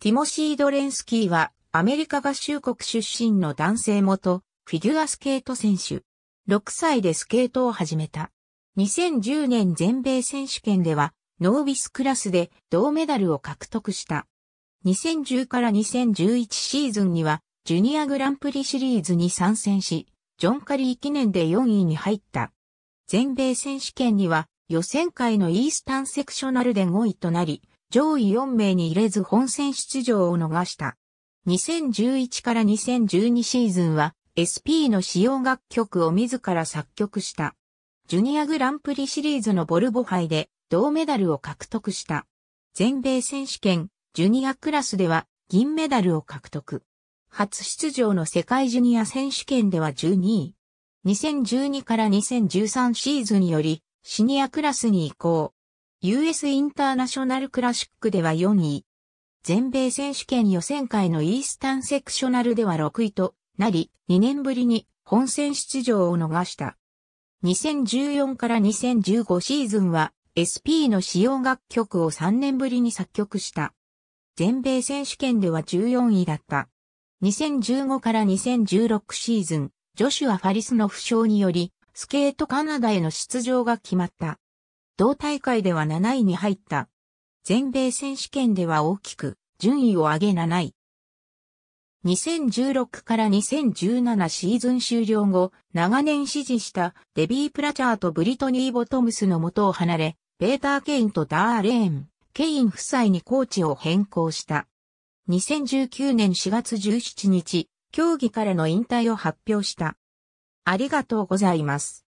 ティモシー・ドレンスキーはアメリカ合衆国出身の男性元フィギュアスケート選手。6歳でスケートを始めた。2010年全米選手権ではノービスクラスで銅メダルを獲得した。2010から2011シーズンにはジュニアグランプリシリーズに参戦し、ジョンカリー記念で4位に入った。全米選手権には予選会のイースタンセクショナルで5位となり、上位4名に入れず本戦出場を逃した。2011から2012シーズンは SP の使用楽曲を自ら作曲した。ジュニアグランプリシリーズのボルボ杯で銅メダルを獲得した。全米選手権、ジュニアクラスでは銀メダルを獲得。初出場の世界ジュニア選手権では12位。2012から2013シーズンよりシニアクラスに移行。US インターナショナルクラシックでは4位。全米選手権予選会のイースタンセクショナルでは6位となり、2年ぶりに本戦出場を逃した。2014から2015シーズンは SP の使用楽曲を3年ぶりに作曲した。全米選手権では14位だった。2015から2016シーズン、ジョシュア・ファリスの負傷により、スケートカナダへの出場が決まった。同大会では7位に入った。全米選手権では大きく順位を上げ7位。2016から2017シーズン終了後、長年支持したデビー・プラチャーとブリトニー・ボトムスの元を離れ、ペーター・ケインとダーレーン、ケイン夫妻にコーチを変更した。2019年4月17日、競技からの引退を発表した。ありがとうございます。